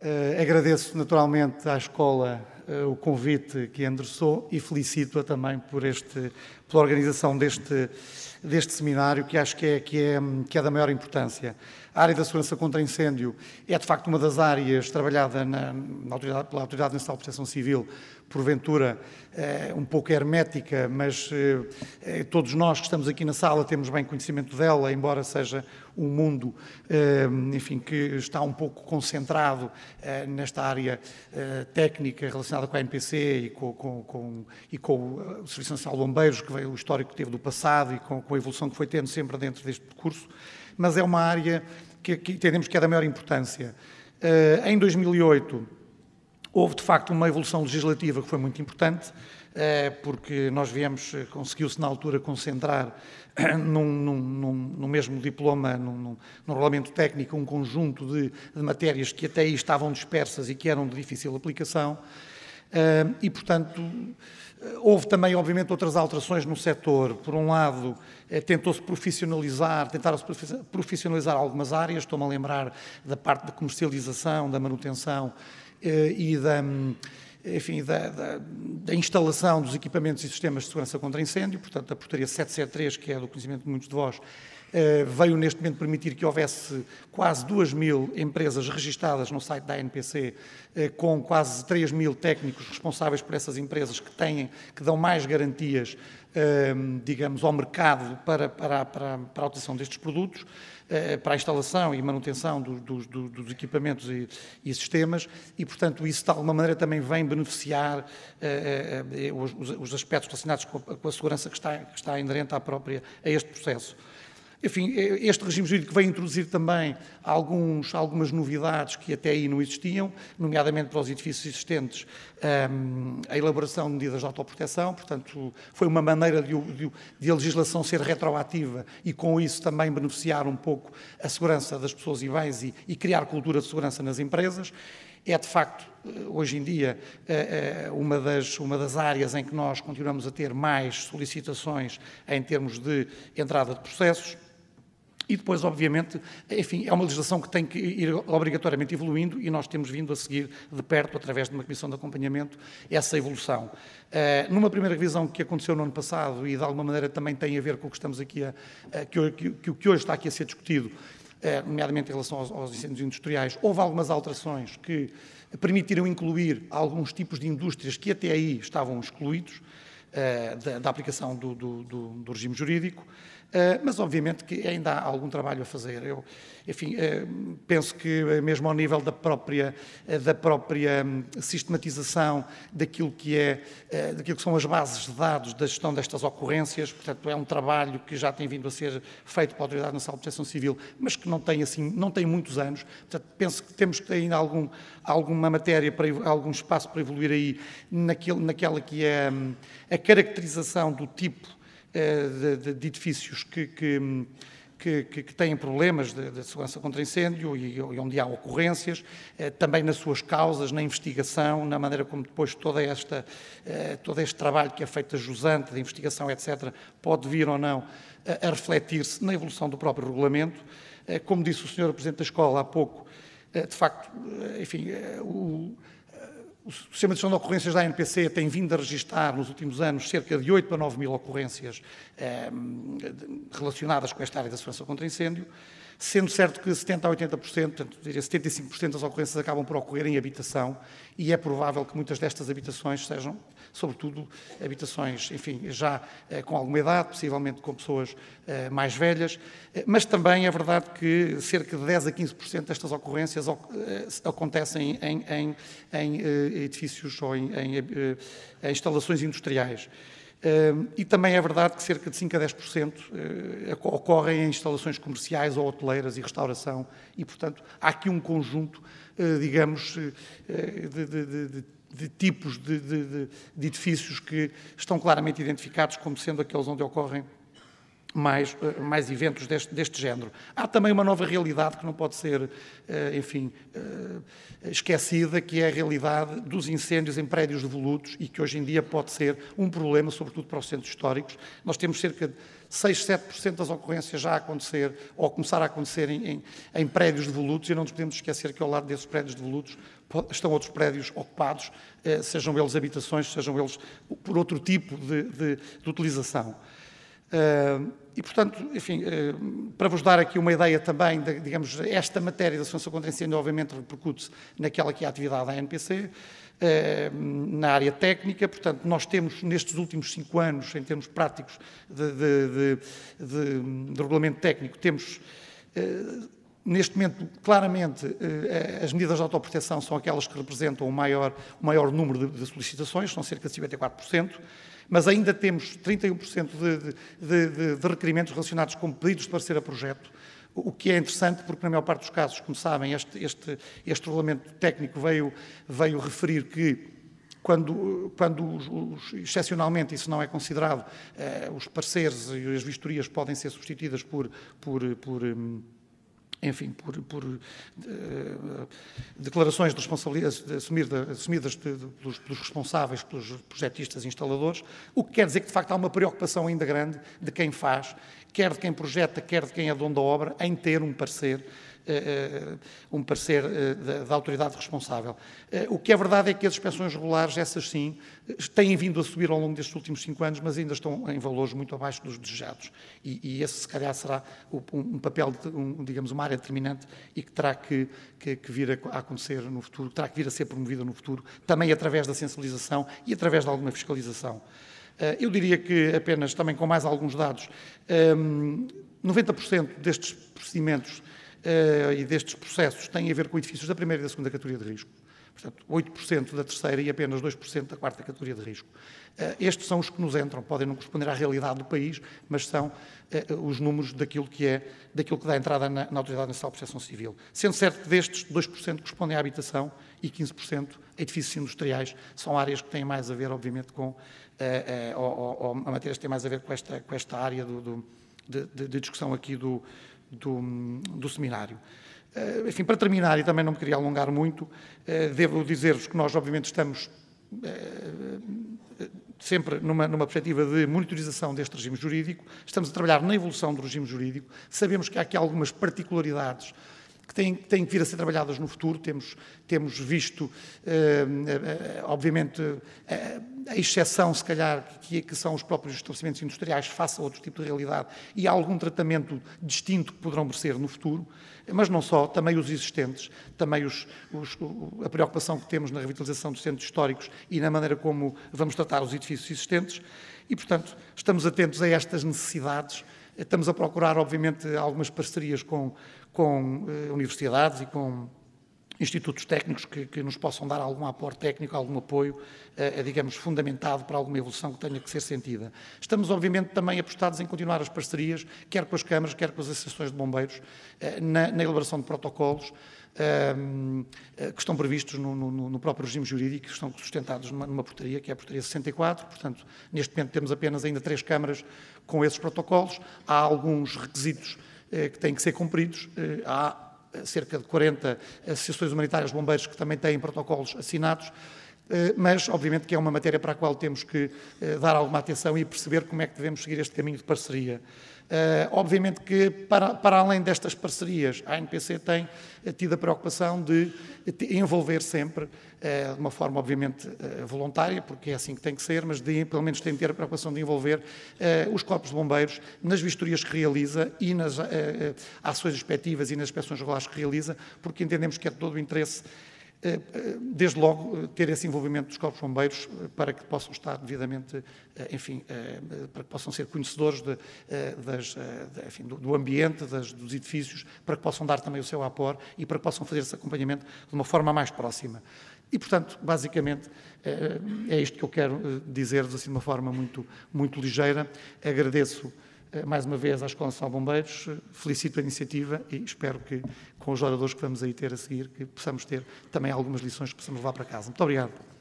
Eh, agradeço naturalmente à escola eh, o convite que endereçou e felicito-a também por este, pela organização deste, deste seminário, que acho que é, que, é, que é da maior importância. A área da segurança contra incêndio é, de facto, uma das áreas trabalhada na, na autoridade, pela Autoridade Nacional de Proteção Civil, porventura eh, um pouco hermética, mas eh, todos nós que estamos aqui na sala temos bem conhecimento dela, embora seja um mundo, enfim, que está um pouco concentrado nesta área técnica relacionada com a MPC e com, com, com, e com o Serviço Nacional de Bombeiros, que veio o histórico que teve do passado e com, a evolução que foi tendo sempre dentro deste percurso, mas é uma área que, que entendemos que é da maior importância. Uh, em 2008, houve de facto uma evolução legislativa que foi muito importante, eh, porque nós viemos, eh, conseguiu-se na altura concentrar num, num, num, no mesmo diploma, num, regulamento técnico, um conjunto de, de matérias que até aí estavam dispersas e que eram de difícil aplicação e, portanto, Houve também, obviamente, outras alterações no setor. Por um lado, eh, tentou-se profissionalizar, tentaram-se profissionalizar algumas áreas, estou-me a lembrar da parte da comercialização, da manutenção eh, e da, enfim, da, da, da, instalação dos equipamentos e sistemas de segurança contra incêndio, portanto, a portaria 773, que é do conhecimento de muitos de vós, eh, veio neste momento permitir que houvesse quase 2 mil empresas registadas no site da NPC eh, com quase 3 mil técnicos responsáveis por essas empresas que têm, que dão mais garantias, ehm, digamos, ao mercado para, para, para, para a utilização destes produtos, eh, para a instalação e manutenção dos, dos, dos equipamentos e, e, sistemas, e, portanto, isso de alguma maneira também vem beneficiar os, os aspectos relacionados com a, com a segurança que está, que está inerente à própria, a este processo. Enfim, este regime jurídico vai introduzir também alguns, algumas novidades que até aí não existiam, nomeadamente para os edifícios existentes, um, ehm, a elaboração de medidas de autoproteção, portanto, foi uma maneira de, de, de, a legislação ser retroativa e com isso também beneficiar um pouco a segurança das pessoas e bens e, e criar cultura de segurança nas empresas é de facto, eh, hoje em dia, eh, eh, uma das, uma das áreas em que nós continuamos a ter mais solicitações em termos de entrada de processos. E depois, obviamente, enfim, é uma legislação que tem que ir obrigatoriamente evoluindo e nós temos vindo a seguir de perto, através de uma comissão de acompanhamento, essa evolução. Uh, numa primeira revisão que aconteceu no ano passado e de alguma maneira também tem a ver com o que estamos aqui a, a eh, que, que, que hoje está aqui a ser discutido, uh, nomeadamente em relação aos, aos incêndios industriais, houve algumas alterações que permitiram incluir alguns tipos de indústrias que até aí estavam excluídos uh, da, da, aplicação do, do, do, do regime jurídico. Eh, mas obviamente que ainda há algum trabalho a fazer. Eu, enfim, eh, penso que eh, mesmo ao nível da própria, da própria hum, sistematização daquilo que, é, daquilo que são as bases de dados da gestão destas ocorrências, portanto é um trabalho que já tem vindo a ser feito pela Autoridade Nacional de Proteção Civil, mas que não tem, assim, não tem muitos anos, portanto penso que temos ainda algum, alguma matéria, para, algum espaço para evoluir aí naquele, naquela que é hum, a caracterização do tipo é, de, de edifícios que, que que, que, que, têm problemas de, de segurança contra incêndio e, e, onde há ocorrências, é, também nas suas causas, na investigação, na maneira como depois toda esta, é, todo este trabalho que é feito a jusante de investigação, etc., pode vir ou não a, a refletir-se na evolução do próprio regulamento. como disse o Sr. Presidente da Escola há pouco, de facto, enfim, o o Sistema de Gestão de Ocorrências da ANPC tem vindo a registrar nos últimos anos cerca de 8 a 9 mil ocorrências eh, relacionadas com esta área da segurança contra incêndio, sendo certo que 70% a 80%, portanto, diria 75% das ocorrências acabam por ocorrer em habitação e é provável que muitas destas habitações sejam sobretudo habitações, enfim, já eh, com alguma idade, possivelmente com pessoas eh, mais velhas, eh, mas também é verdade que cerca de 10 a 15% destas ocorrências acontecem em, em, em edifícios ou em, em instalações industriais. e também é verdade que cerca de 5 a 10% ocorrem em instalações comerciais ou hoteleiras e restauração, e, portanto, há aqui um conjunto, digamos, de, de, de, de tipos de, de, de, edifícios que estão claramente identificados como sendo aqueles onde ocorrem mais, eh, mais eventos deste, deste género. Há também uma nova realidade que não pode ser, eh, enfim, eh, esquecida, que é a realidade dos incêndios em prédios devolutos e que hoje em dia pode ser um problema, sobretudo para os centros históricos. Nós temos cerca de 6, 7% das ocorrências já a acontecer ou a começar a acontecer em, em, em prédios devolutos e não nos podemos esquecer que ao lado desses prédios devolutos estão outros prédios ocupados, sejam eles habitações, sejam eles por outro tipo de, de, de utilização. Eh, e, portanto, enfim, eh, para vos dar aqui uma ideia também, de, digamos, esta matéria da segurança contra incêndio obviamente repercute naquela que é a atividade da NPC, eh, na área técnica, portanto, nós temos nestes últimos cinco anos, em termos práticos de, de, de regulamento técnico, temos Neste momento, claramente, eh, as medidas de autoproteção são aquelas que representam o maior, o maior número de, de solicitações, são cerca de 54%, mas ainda temos 31% de, de, de, requerimentos relacionados com pedidos de parecer a projeto, o que é interessante porque, na maior parte dos casos, como sabem, este, este, este regulamento técnico veio, veio referir que quando, quando os, excepcionalmente isso não é considerado, eh, os pareceres e as vistorias podem ser substituídas por, por, por hum, enfim, por, por uh, declarações de responsabilidade assumidas, assumidas de, de, pelos, pelos, responsáveis, pelos projetistas e instaladores, o que quer dizer que, de facto, há uma preocupação ainda grande de quem faz, quer de quem projeta, quer de quem é dono da obra, em ter um parecer eh, eh, um parecer eh, da, autoridade responsável. O que é verdade é que as inspeções regulares, essas sim, têm vindo a subir ao longo destes últimos cinco anos, mas ainda estão em valores muito abaixo dos desejados. E, e esse, se calhar, será um papel, de, um, digamos, uma área determinante e que terá que, que, que vir a acontecer no futuro, terá que vir a ser promovida no futuro, também através da sensibilização e através de alguma fiscalização. Eu diria que apenas, também com mais alguns dados, 90% ehm, destes procedimentos eh, e destes processos têm a ver com edifícios da primeira e da segunda categoria de risco. Portanto, 8% da terceira e apenas 2% da quarta categoria de risco. Eh, estes são os que nos entram, podem não corresponder à realidade do país, mas são eh, os números daquilo que é, daquilo que dá entrada na, na Autoridade Nacional de Proteção Civil. Sendo certo que destes, 2% correspondem à habitação e 15% a edifícios industriais, são áreas que têm mais a ver, obviamente, com, ou, ou, ou matérias que têm mais a ver com esta, com esta área do, do, de, de discussão aqui do, do, do seminário. Eh, enfim, para terminar, e também não me queria alongar muito, eh, devo dizer-vos que nós, obviamente, estamos eh, sempre numa, numa, perspectiva de monitorização deste regime jurídico, estamos a trabalhar na evolução do regime jurídico, sabemos que há aqui algumas particularidades que têm, que têm que vir a ser trabalhadas no futuro. Temos, temos visto, eh, eh, obviamente, eh, a exceção, se calhar, que, que são os próprios estabelecimentos industriais face a outro tipo de realidade e algum tratamento distinto que poderão merecer no futuro, mas não só, também os existentes, também os, os, a preocupação que temos na revitalização dos centros históricos e na maneira como vamos tratar os edifícios existentes. E, portanto, estamos atentos a estas necessidades Estamos a procurar, obviamente, algumas parcerias com, com eh, universidades e com institutos técnicos que, que, nos possam dar algum aporte técnico, algum apoio, eh, eh, digamos, fundamentado para alguma evolução que tenha que ser sentida. Estamos, obviamente, também apostados em continuar as parcerias, quer com as câmaras, quer com as associações de bombeiros, eh, na, na, elaboração de protocolos ehm, eh, que estão previstos no, no, no, próprio regime jurídico, que estão sustentados numa, numa portaria, que é a portaria 64. Portanto, neste momento temos apenas ainda três câmaras com esses protocolos. Há alguns requisitos eh, que têm que ser cumpridos. Eh, há eh, cerca de 40 associações humanitárias de bombeiros que também têm protocolos assinados. Eh, mas obviamente que é uma matéria para a qual temos que eh, dar alguma atenção e perceber como é que devemos seguir este caminho de parceria. Eh, obviamente que, para, para além destas parcerias, a ANPC tem tido a preocupação de envolver sempre, de uma forma obviamente voluntária, porque é assim que tem que ser, mas de, pelo menos tem de ter a preocupação de envolver os corpos de bombeiros nas vistorias que realiza e nas ações respectivas e nas inspeções regulares que realiza, porque entendemos que é de todo o interesse eh, eh, desde logo eh, ter esse envolvimento dos corpos bombeiros para que possam estar devidamente, enfim, para que possam ser conhecedores de, das, de, enfim, do, do, ambiente, das, dos edifícios, para que possam dar também o seu apor e para que possam fazer esse acompanhamento de uma forma mais próxima. E, portanto, basicamente é isto que eu quero dizer-vos assim, de uma forma muito, muito ligeira. Agradeço eh, mais uma vez à Escola Nacional de Bombeiros, eh, felicito a iniciativa e espero que, com os oradores que vamos aí ter a seguir, que possamos ter também algumas lições que possamos levar para casa. Muito obrigado.